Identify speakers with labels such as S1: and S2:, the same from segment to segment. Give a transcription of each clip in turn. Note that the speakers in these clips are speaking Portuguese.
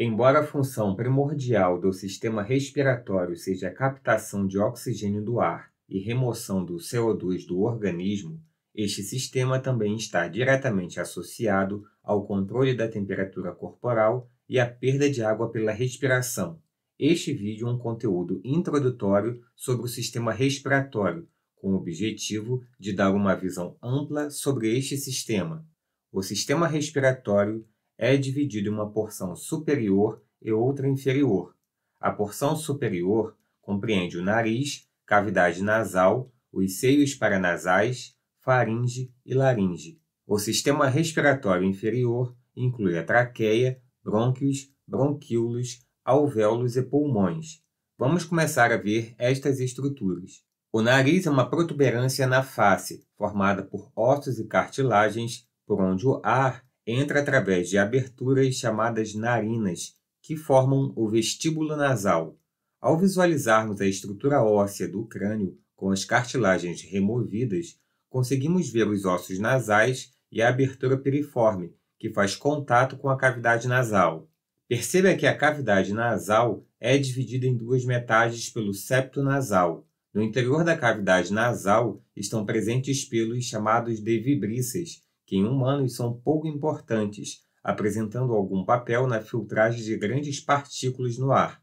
S1: Embora a função primordial do sistema respiratório seja a captação de oxigênio do ar e remoção do CO2 do organismo, este sistema também está diretamente associado ao controle da temperatura corporal e à perda de água pela respiração. Este vídeo é um conteúdo introdutório sobre o sistema respiratório, com o objetivo de dar uma visão ampla sobre este sistema. O sistema respiratório é dividido em uma porção superior e outra inferior. A porção superior compreende o nariz, cavidade nasal, os seios paranasais, faringe e laringe. O sistema respiratório inferior inclui a traqueia, brônquios, bronquíolos, alvéolos e pulmões. Vamos começar a ver estas estruturas. O nariz é uma protuberância na face, formada por ossos e cartilagens, por onde o ar entra através de aberturas chamadas narinas, que formam o vestíbulo nasal. Ao visualizarmos a estrutura óssea do crânio com as cartilagens removidas, conseguimos ver os ossos nasais e a abertura piriforme, que faz contato com a cavidade nasal. Perceba que a cavidade nasal é dividida em duas metades pelo septo nasal. No interior da cavidade nasal estão presentes pelos chamados de vibrisses, que em humanos são pouco importantes, apresentando algum papel na filtragem de grandes partículas no ar.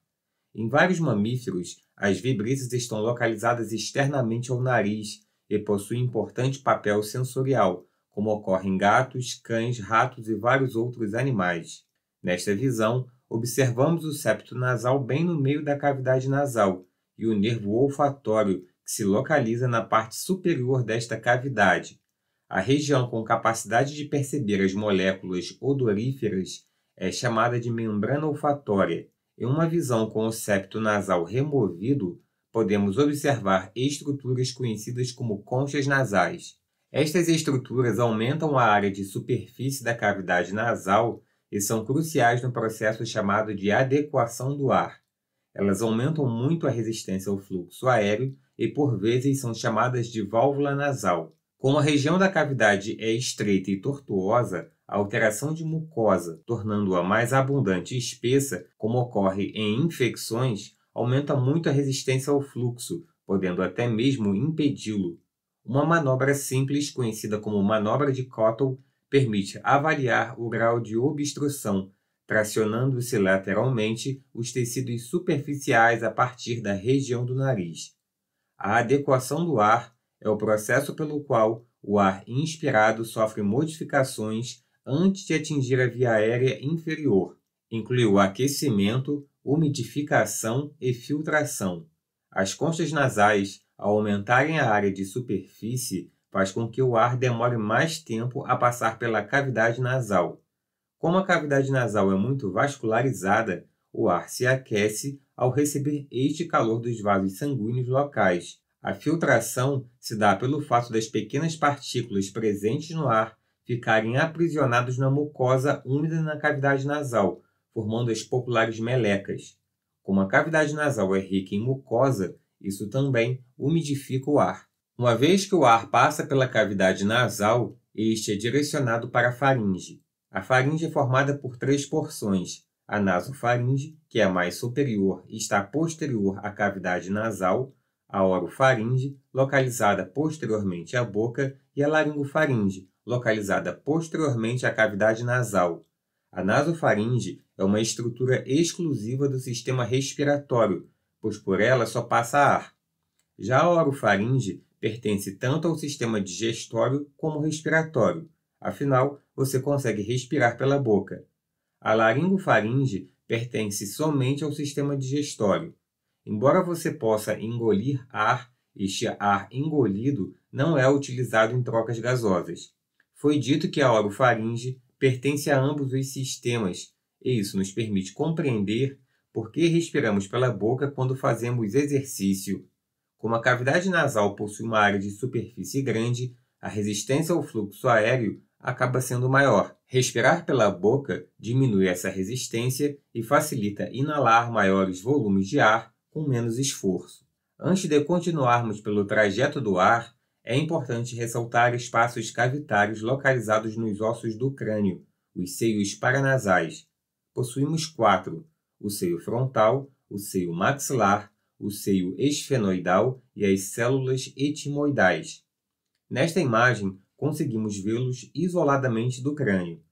S1: Em vários mamíferos, as vibrisses estão localizadas externamente ao nariz e possuem importante papel sensorial, como ocorre em gatos, cães, ratos e vários outros animais. Nesta visão, observamos o septo nasal bem no meio da cavidade nasal e o nervo olfatório que se localiza na parte superior desta cavidade, a região com capacidade de perceber as moléculas odoríferas é chamada de membrana olfatória. Em uma visão com o septo nasal removido, podemos observar estruturas conhecidas como conchas nasais. Estas estruturas aumentam a área de superfície da cavidade nasal e são cruciais no processo chamado de adequação do ar. Elas aumentam muito a resistência ao fluxo aéreo e, por vezes, são chamadas de válvula nasal. Como a região da cavidade é estreita e tortuosa, a alteração de mucosa, tornando-a mais abundante e espessa, como ocorre em infecções, aumenta muito a resistência ao fluxo, podendo até mesmo impedi-lo. Uma manobra simples, conhecida como manobra de Cottle, permite avaliar o grau de obstrução, tracionando-se lateralmente os tecidos superficiais a partir da região do nariz. A adequação do ar é o processo pelo qual o ar inspirado sofre modificações antes de atingir a via aérea inferior. Inclui o aquecimento, umidificação e filtração. As conchas nasais, ao aumentarem a área de superfície, faz com que o ar demore mais tempo a passar pela cavidade nasal. Como a cavidade nasal é muito vascularizada, o ar se aquece ao receber este calor dos vasos sanguíneos locais, a filtração se dá pelo fato das pequenas partículas presentes no ar ficarem aprisionadas na mucosa úmida na cavidade nasal, formando as populares melecas. Como a cavidade nasal é rica em mucosa, isso também umidifica o ar. Uma vez que o ar passa pela cavidade nasal, este é direcionado para a faringe. A faringe é formada por três porções: a nasofaringe, que é a mais superior e está posterior à cavidade nasal, a orofaringe, localizada posteriormente à boca, e a laringofaringe, localizada posteriormente à cavidade nasal. A nasofaringe é uma estrutura exclusiva do sistema respiratório, pois por ela só passa ar. Já a orofaringe pertence tanto ao sistema digestório como respiratório. Afinal, você consegue respirar pela boca. A laringofaringe pertence somente ao sistema digestório. Embora você possa engolir ar, este ar engolido não é utilizado em trocas gasosas. Foi dito que a orofaringe pertence a ambos os sistemas, e isso nos permite compreender por que respiramos pela boca quando fazemos exercício. Como a cavidade nasal possui uma área de superfície grande, a resistência ao fluxo aéreo acaba sendo maior. Respirar pela boca diminui essa resistência e facilita inalar maiores volumes de ar, com menos esforço. Antes de continuarmos pelo trajeto do ar, é importante ressaltar espaços cavitários localizados nos ossos do crânio, os seios paranasais. Possuímos quatro: o seio frontal, o seio maxilar, o seio esfenoidal e as células etimoidais. Nesta imagem, conseguimos vê-los isoladamente do crânio.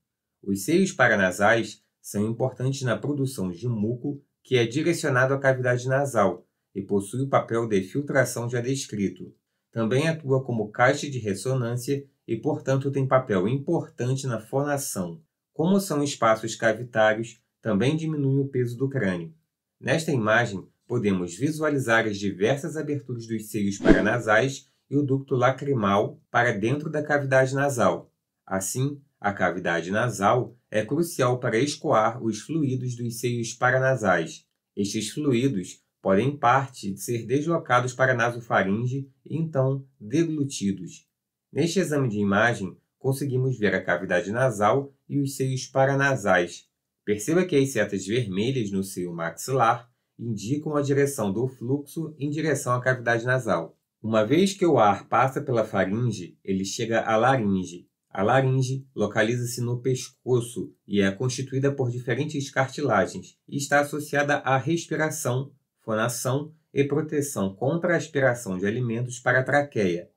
S1: Os seios paranasais são importantes na produção de muco que é direcionado à cavidade nasal e possui o papel de filtração já descrito. Também atua como caixa de ressonância e, portanto, tem papel importante na fonação. Como são espaços cavitários, também diminui o peso do crânio. Nesta imagem, podemos visualizar as diversas aberturas dos seios paranasais e o ducto lacrimal para dentro da cavidade nasal. Assim, a cavidade nasal é crucial para escoar os fluidos dos seios paranasais. Estes fluidos podem, em parte, ser deslocados para a nasofaringe e, então, deglutidos. Neste exame de imagem, conseguimos ver a cavidade nasal e os seios paranasais. Perceba que as setas vermelhas no seio maxilar indicam a direção do fluxo em direção à cavidade nasal. Uma vez que o ar passa pela faringe, ele chega à laringe, a laringe localiza-se no pescoço e é constituída por diferentes cartilagens e está associada à respiração, fonação e proteção contra a aspiração de alimentos para a traqueia.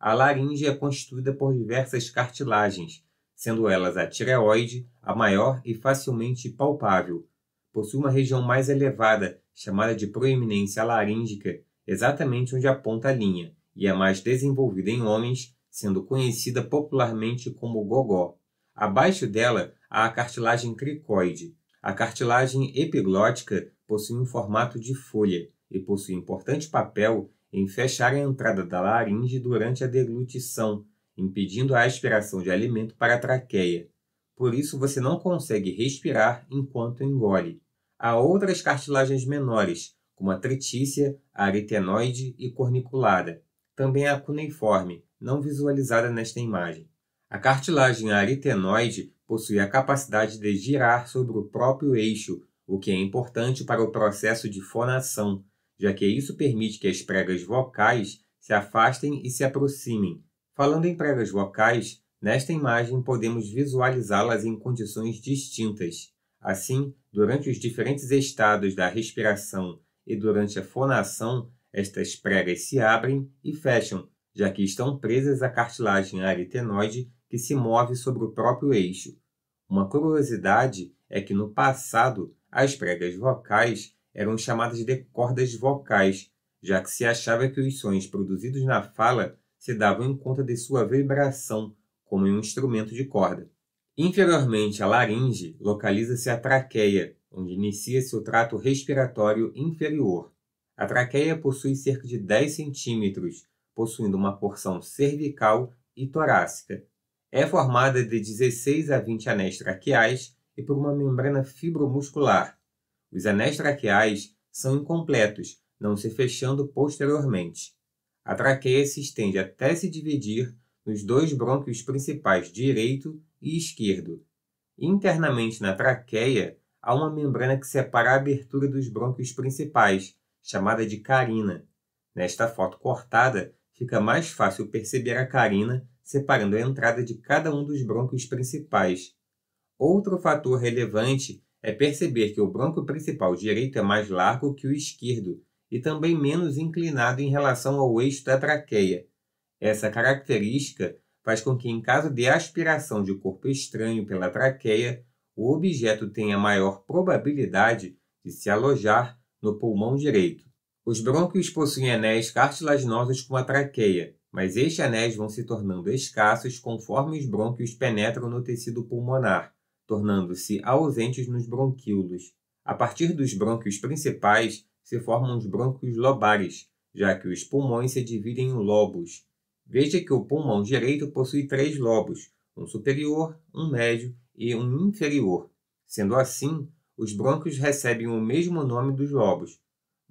S1: A laringe é constituída por diversas cartilagens, sendo elas a tireoide, a maior e facilmente palpável. Possui uma região mais elevada, chamada de proeminência laríngica, exatamente onde aponta a linha, e é mais desenvolvida em homens sendo conhecida popularmente como gogó. Abaixo dela há a cartilagem cricoide. A cartilagem epiglótica possui um formato de folha e possui importante papel em fechar a entrada da laringe durante a deglutição, impedindo a aspiração de alimento para a traqueia. Por isso você não consegue respirar enquanto engole. Há outras cartilagens menores, como a tritícia, a aritenoide e corniculada. Também a cuneiforme, não visualizada nesta imagem. A cartilagem aritenoide possui a capacidade de girar sobre o próprio eixo, o que é importante para o processo de fonação, já que isso permite que as pregas vocais se afastem e se aproximem. Falando em pregas vocais, nesta imagem podemos visualizá-las em condições distintas. Assim, durante os diferentes estados da respiração e durante a fonação, estas pregas se abrem e fecham, já que estão presas à cartilagem aritenoide que se move sobre o próprio eixo. Uma curiosidade é que no passado as pregas vocais eram chamadas de cordas vocais, já que se achava que os sons produzidos na fala se davam em conta de sua vibração, como em um instrumento de corda. Inferiormente à laringe, localiza-se a traqueia, onde inicia-se o trato respiratório inferior. A traqueia possui cerca de 10 centímetros possuindo uma porção cervical e torácica. É formada de 16 a 20 anéis traqueais e por uma membrana fibromuscular. Os anéis traqueais são incompletos, não se fechando posteriormente. A traqueia se estende até se dividir nos dois brônquios principais direito e esquerdo. Internamente na traqueia há uma membrana que separa a abertura dos brônquios principais, chamada de carina. Nesta foto cortada, fica mais fácil perceber a carina separando a entrada de cada um dos brônquios principais. Outro fator relevante é perceber que o brônquio principal direito é mais largo que o esquerdo e também menos inclinado em relação ao eixo da traqueia. Essa característica faz com que, em caso de aspiração de corpo estranho pela traqueia, o objeto tenha maior probabilidade de se alojar no pulmão direito. Os brônquios possuem anéis cartilaginosos com a traqueia, mas estes anéis vão se tornando escassos conforme os brônquios penetram no tecido pulmonar, tornando-se ausentes nos bronquíolos. A partir dos brônquios principais, se formam os brônquios lobares, já que os pulmões se dividem em lobos. Veja que o pulmão direito possui três lobos, um superior, um médio e um inferior. Sendo assim, os brônquios recebem o mesmo nome dos lobos,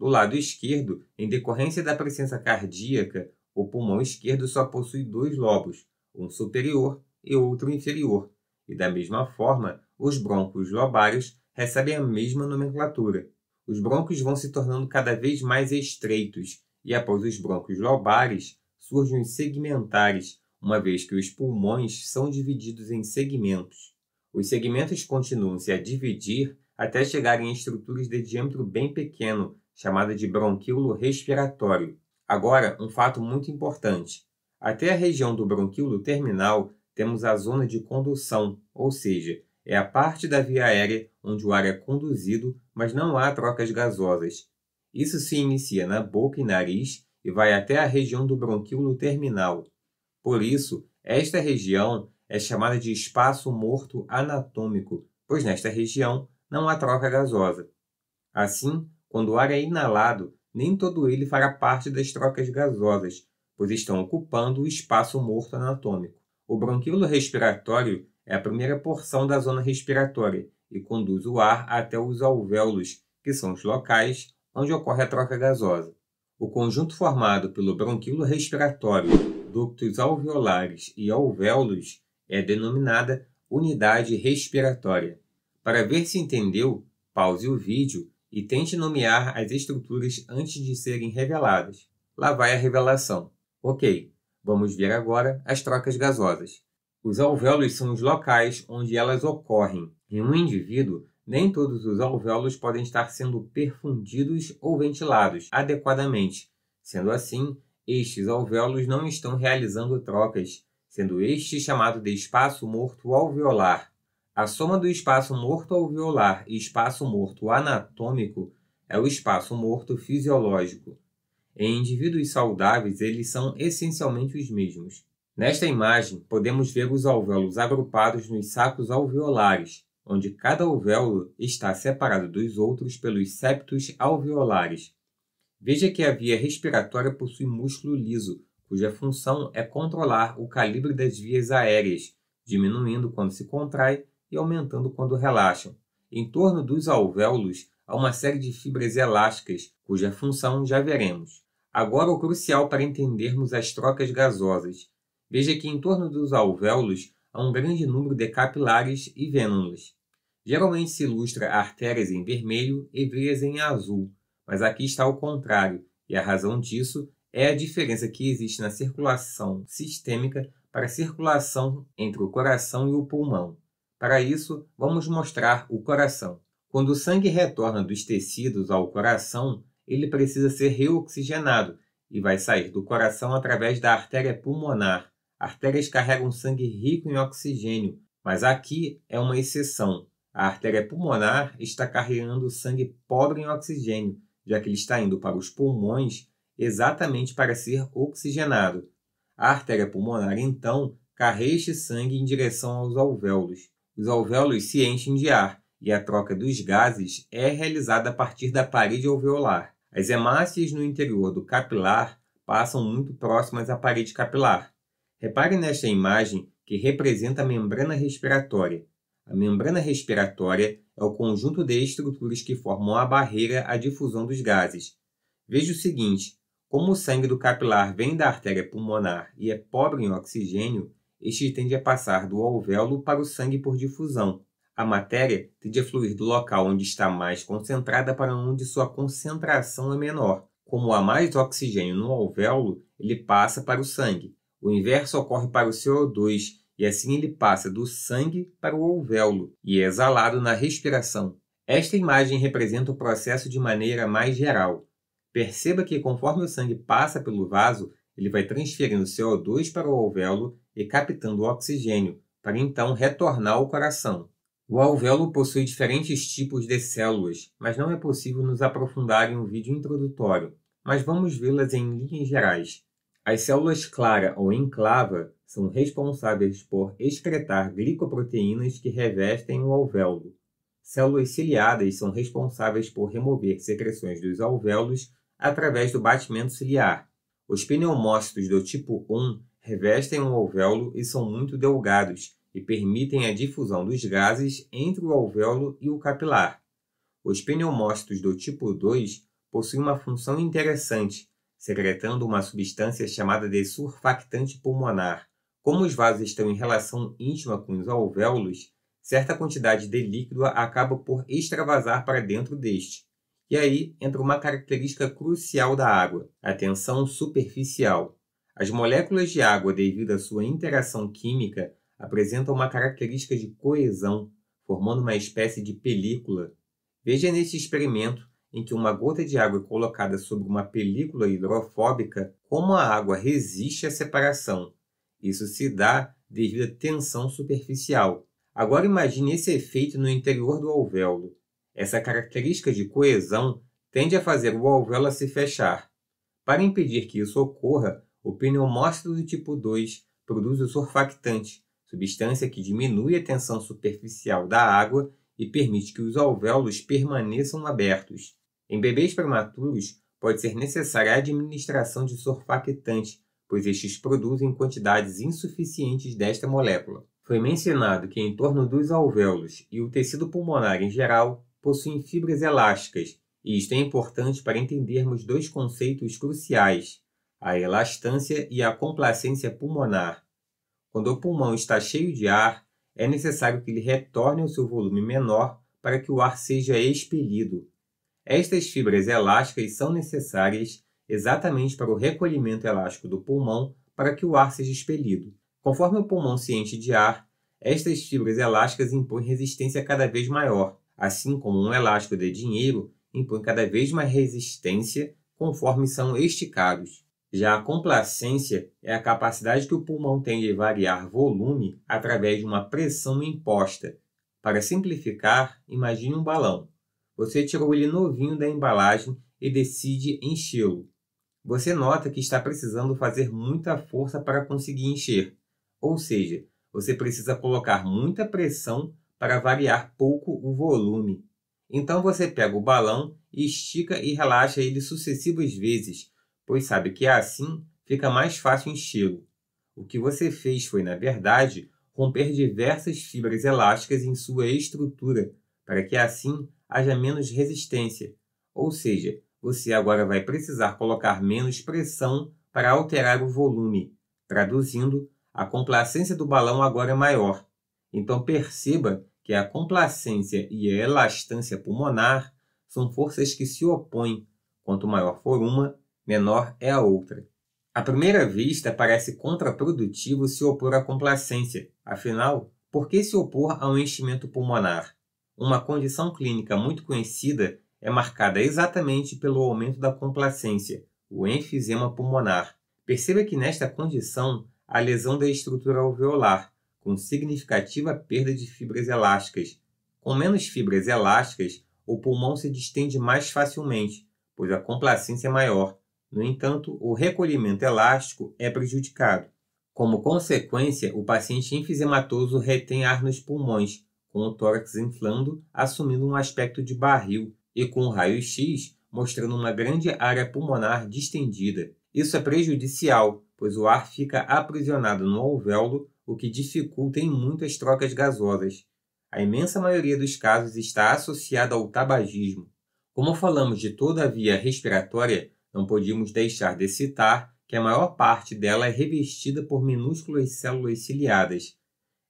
S1: do lado esquerdo, em decorrência da presença cardíaca, o pulmão esquerdo só possui dois lobos, um superior e outro inferior, e da mesma forma, os broncos lobários recebem a mesma nomenclatura. Os broncos vão se tornando cada vez mais estreitos, e após os broncos lobares surgem os segmentares, uma vez que os pulmões são divididos em segmentos. Os segmentos continuam-se a dividir até chegarem a estruturas de diâmetro bem pequeno, chamada de bronquíolo respiratório. Agora, um fato muito importante. Até a região do bronquíolo terminal temos a zona de condução, ou seja, é a parte da via aérea onde o ar é conduzido, mas não há trocas gasosas. Isso se inicia na boca e nariz e vai até a região do bronquíolo terminal. Por isso, esta região é chamada de espaço morto anatômico, pois nesta região não há troca gasosa. Assim, quando o ar é inalado, nem todo ele fará parte das trocas gasosas, pois estão ocupando o espaço morto anatômico. O bronquíolo respiratório é a primeira porção da zona respiratória e conduz o ar até os alvéolos, que são os locais onde ocorre a troca gasosa. O conjunto formado pelo bronquíolo respiratório, ductos alveolares e alvéolos é denominada unidade respiratória. Para ver se entendeu, pause o vídeo e tente nomear as estruturas antes de serem reveladas. Lá vai a revelação. Ok, vamos ver agora as trocas gasosas. Os alvéolos são os locais onde elas ocorrem. Em um indivíduo, nem todos os alvéolos podem estar sendo perfundidos ou ventilados adequadamente. Sendo assim, estes alvéolos não estão realizando trocas, sendo este chamado de espaço morto alveolar. A soma do espaço morto alveolar e espaço morto anatômico é o espaço morto fisiológico. Em indivíduos saudáveis, eles são essencialmente os mesmos. Nesta imagem, podemos ver os alvéolos agrupados nos sacos alveolares, onde cada alvéolo está separado dos outros pelos septos alveolares. Veja que a via respiratória possui músculo liso, cuja função é controlar o calibre das vias aéreas, diminuindo quando se contrai e aumentando quando relaxam. Em torno dos alvéolos há uma série de fibras elásticas, cuja função já veremos. Agora o crucial para entendermos as trocas gasosas. Veja que em torno dos alvéolos há um grande número de capilares e vênulas. Geralmente se ilustra artérias em vermelho e veias em azul, mas aqui está o contrário, e a razão disso é a diferença que existe na circulação sistêmica para a circulação entre o coração e o pulmão. Para isso, vamos mostrar o coração. Quando o sangue retorna dos tecidos ao coração, ele precisa ser reoxigenado e vai sair do coração através da artéria pulmonar. Artérias carregam sangue rico em oxigênio, mas aqui é uma exceção. A artéria pulmonar está carregando sangue pobre em oxigênio, já que ele está indo para os pulmões exatamente para ser oxigenado. A artéria pulmonar, então, carrega este sangue em direção aos alvéolos os alvéolos se enchem de ar e a troca dos gases é realizada a partir da parede alveolar. As hemácias no interior do capilar passam muito próximas à parede capilar. Repare nesta imagem que representa a membrana respiratória. A membrana respiratória é o conjunto de estruturas que formam a barreira à difusão dos gases. Veja o seguinte: como o sangue do capilar vem da artéria pulmonar e é pobre em oxigênio, este tende a passar do alvéolo para o sangue por difusão. A matéria tende a fluir do local onde está mais concentrada para onde sua concentração é menor. Como há mais oxigênio no alvéolo, ele passa para o sangue. O inverso ocorre para o CO2, e assim ele passa do sangue para o alvéolo e é exalado na respiração. Esta imagem representa o processo de maneira mais geral. Perceba que conforme o sangue passa pelo vaso, ele vai transferindo CO2 para o alvéolo e captando oxigênio para então retornar ao coração. O alvéolo possui diferentes tipos de células, mas não é possível nos aprofundar em um vídeo introdutório, mas vamos vê-las em linhas gerais. As células clara ou enclava são responsáveis por excretar glicoproteínas que revestem o alvéolo. Células ciliadas são responsáveis por remover secreções dos alvéolos através do batimento ciliar. Os pneumócitos do tipo 1 revestem o alvéolo e são muito delgados e permitem a difusão dos gases entre o alvéolo e o capilar. Os pneumócitos do tipo 2 possuem uma função interessante, secretando uma substância chamada de surfactante pulmonar. Como os vasos estão em relação íntima com os alvéolos, certa quantidade de líquido acaba por extravasar para dentro deste. E aí entra uma característica crucial da água, a tensão superficial. As moléculas de água, devido à sua interação química, apresentam uma característica de coesão, formando uma espécie de película. Veja neste experimento em que uma gota de água é colocada sobre uma película hidrofóbica, como a água resiste à separação. Isso se dá devido à tensão superficial. Agora imagine esse efeito no interior do alvéolo. Essa característica de coesão tende a fazer o alvéolo se fechar. Para impedir que isso ocorra, o pneumócito do tipo 2 produz o surfactante, substância que diminui a tensão superficial da água e permite que os alvéolos permaneçam abertos. Em bebês prematuros, pode ser necessária a administração de surfactante, pois estes produzem quantidades insuficientes desta molécula. Foi mencionado que em torno dos alvéolos e o tecido pulmonar em geral possuem fibras elásticas, e isto é importante para entendermos dois conceitos cruciais: a elastância e a complacência pulmonar. Quando o pulmão está cheio de ar, é necessário que ele retorne ao seu volume menor para que o ar seja expelido. Estas fibras elásticas são necessárias exatamente para o recolhimento elástico do pulmão para que o ar seja expelido. Conforme o pulmão se enche de ar, estas fibras elásticas impõem resistência cada vez maior, assim como um elástico de dinheiro impõe cada vez mais resistência conforme são esticados. Já a complacência é a capacidade que o pulmão tem de variar volume através de uma pressão imposta. Para simplificar, imagine um balão. Você tirou ele novinho da embalagem e decide enchê-lo. Você nota que está precisando fazer muita força para conseguir encher, ou seja, você precisa colocar muita pressão para variar pouco o volume. Então você pega o balão, estica e relaxa ele sucessivas vezes pois sabe que é assim fica mais fácil enchê-lo. O que você fez foi, na verdade, romper diversas fibras elásticas em sua estrutura, para que assim haja menos resistência, ou seja, você agora vai precisar colocar menos pressão para alterar o volume. Traduzindo, a complacência do balão agora é maior. Então perceba que a complacência e a elastância pulmonar são forças que se opõem. Quanto maior for uma, menor é a outra. À primeira vista, parece contraprodutivo se opor à complacência. Afinal, por que se opor a um enchimento pulmonar? Uma condição clínica muito conhecida é marcada exatamente pelo aumento da complacência, o enfisema pulmonar. Perceba que nesta condição há lesão da estrutura alveolar, com significativa perda de fibras elásticas. Com menos fibras elásticas, o pulmão se distende mais facilmente, pois a complacência é maior no entanto, o recolhimento elástico é prejudicado. Como consequência, o paciente enfisematoso retém ar nos pulmões, com o tórax inflando, assumindo um aspecto de barril, e com o raio-x mostrando uma grande área pulmonar distendida. Isso é prejudicial, pois o ar fica aprisionado no alvéolo, o que dificulta em muito as trocas gasosas. A imensa maioria dos casos está associada ao tabagismo. Como falamos de toda a via respiratória, não podíamos deixar de citar que a maior parte dela é revestida por minúsculas células ciliadas.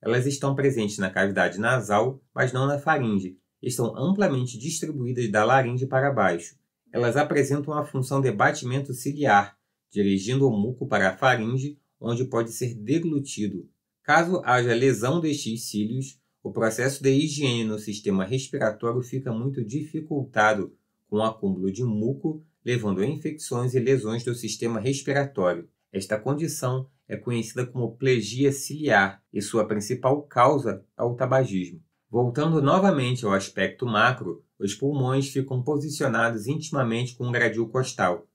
S1: Elas estão presentes na cavidade nasal, mas não na faringe. Estão amplamente distribuídas da laringe para baixo. Elas apresentam a função de batimento ciliar, dirigindo o muco para a faringe, onde pode ser deglutido. Caso haja lesão destes cílios, o processo de higiene no sistema respiratório fica muito dificultado com o acúmulo de muco levando a infecções e lesões do sistema respiratório. Esta condição é conhecida como plegia ciliar e sua principal causa é o tabagismo. Voltando novamente ao aspecto macro, os pulmões ficam posicionados intimamente com o gradil costal.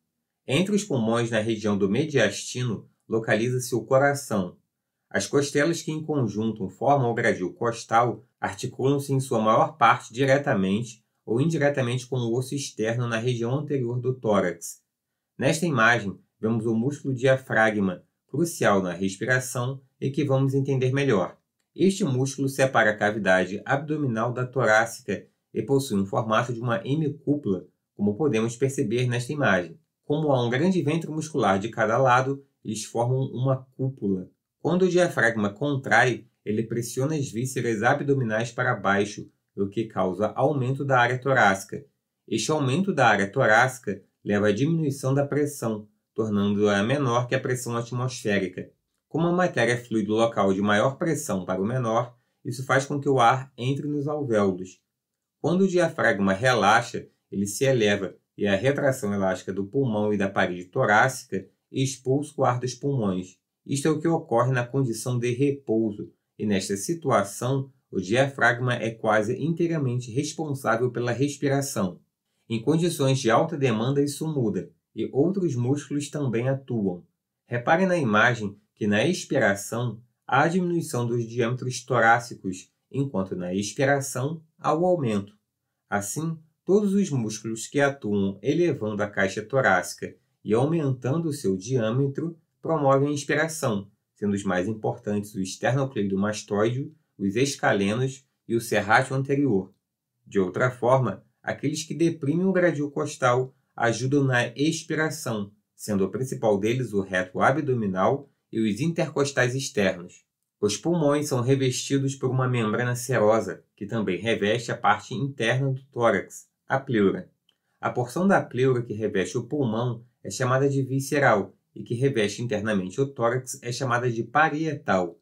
S1: Entre os pulmões na região do mediastino localiza-se o coração. As costelas que em conjunto formam o gradil costal articulam-se em sua maior parte diretamente ou indiretamente com o osso externo na região anterior do tórax. Nesta imagem, vemos o músculo diafragma, crucial na respiração e que vamos entender melhor. Este músculo separa a cavidade abdominal da torácica e possui um formato de uma M cúpula, como podemos perceber nesta imagem. Como há um grande ventre muscular de cada lado, eles formam uma cúpula. Quando o diafragma contrai, ele pressiona as vísceras abdominais para baixo, o que causa aumento da área torácica. Este aumento da área torácica leva à diminuição da pressão, tornando-a menor que a pressão atmosférica. Como a matéria é fluido local de maior pressão para o menor, isso faz com que o ar entre nos alvéolos. Quando o diafragma relaxa, ele se eleva e a retração elástica do pulmão e da parede torácica expulsa o ar dos pulmões. Isto é o que ocorre na condição de repouso, e nesta situação o diafragma é quase inteiramente responsável pela respiração. Em condições de alta demanda, isso muda, e outros músculos também atuam. Repare na imagem que na expiração há a diminuição dos diâmetros torácicos, enquanto na expiração há o aumento. Assim, todos os músculos que atuam elevando a caixa torácica e aumentando o seu diâmetro promovem a inspiração, sendo os mais importantes o esternocleidomastoide os escalenos e o serrátil anterior. De outra forma, aqueles que deprimem o gradil costal ajudam na expiração, sendo o principal deles o reto abdominal e os intercostais externos. Os pulmões são revestidos por uma membrana serosa, que também reveste a parte interna do tórax, a pleura. A porção da pleura que reveste o pulmão é chamada de visceral e que reveste internamente o tórax é chamada de parietal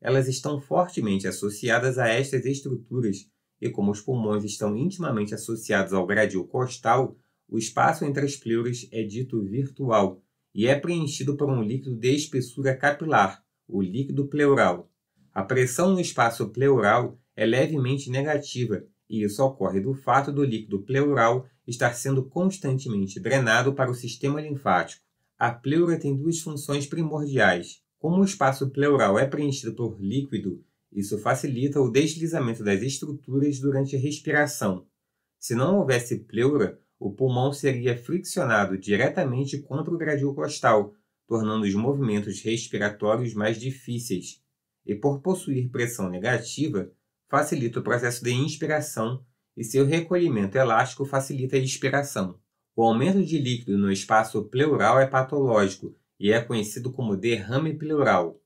S1: elas estão fortemente associadas a estas estruturas, e como os pulmões estão intimamente associados ao gradil costal, o espaço entre as pleuras é dito virtual e é preenchido por um líquido de espessura capilar, o líquido pleural. A pressão no espaço pleural é levemente negativa, e isso ocorre do fato do líquido pleural estar sendo constantemente drenado para o sistema linfático. A pleura tem duas funções primordiais: como o espaço pleural é preenchido por líquido, isso facilita o deslizamento das estruturas durante a respiração. Se não houvesse pleura, o pulmão seria friccionado diretamente contra o gradil costal, tornando os movimentos respiratórios mais difíceis, e por possuir pressão negativa, facilita o processo de inspiração e seu recolhimento elástico facilita a expiração. O aumento de líquido no espaço pleural é patológico e é conhecido como derrame pleural.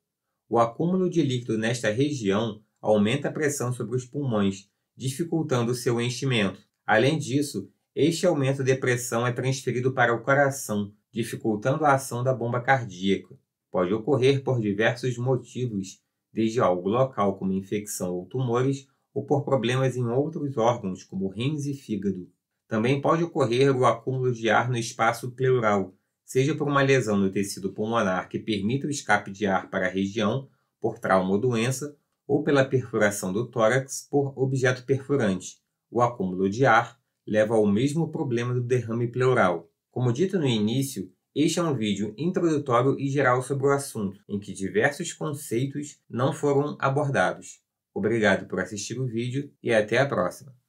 S1: O acúmulo de líquido nesta região aumenta a pressão sobre os pulmões, dificultando seu enchimento. Além disso, este aumento de pressão é transferido para o coração, dificultando a ação da bomba cardíaca. Pode ocorrer por diversos motivos, desde algo local como infecção ou tumores, ou por problemas em outros órgãos como rins e fígado. Também pode ocorrer o acúmulo de ar no espaço pleural, seja por uma lesão no tecido pulmonar que permita o escape de ar para a região por trauma ou doença, ou pela perfuração do tórax por objeto perfurante. O acúmulo de ar leva ao mesmo problema do derrame pleural. Como dito no início, este é um vídeo introdutório e geral sobre o assunto, em que diversos conceitos não foram abordados. Obrigado por assistir o vídeo e até a próxima!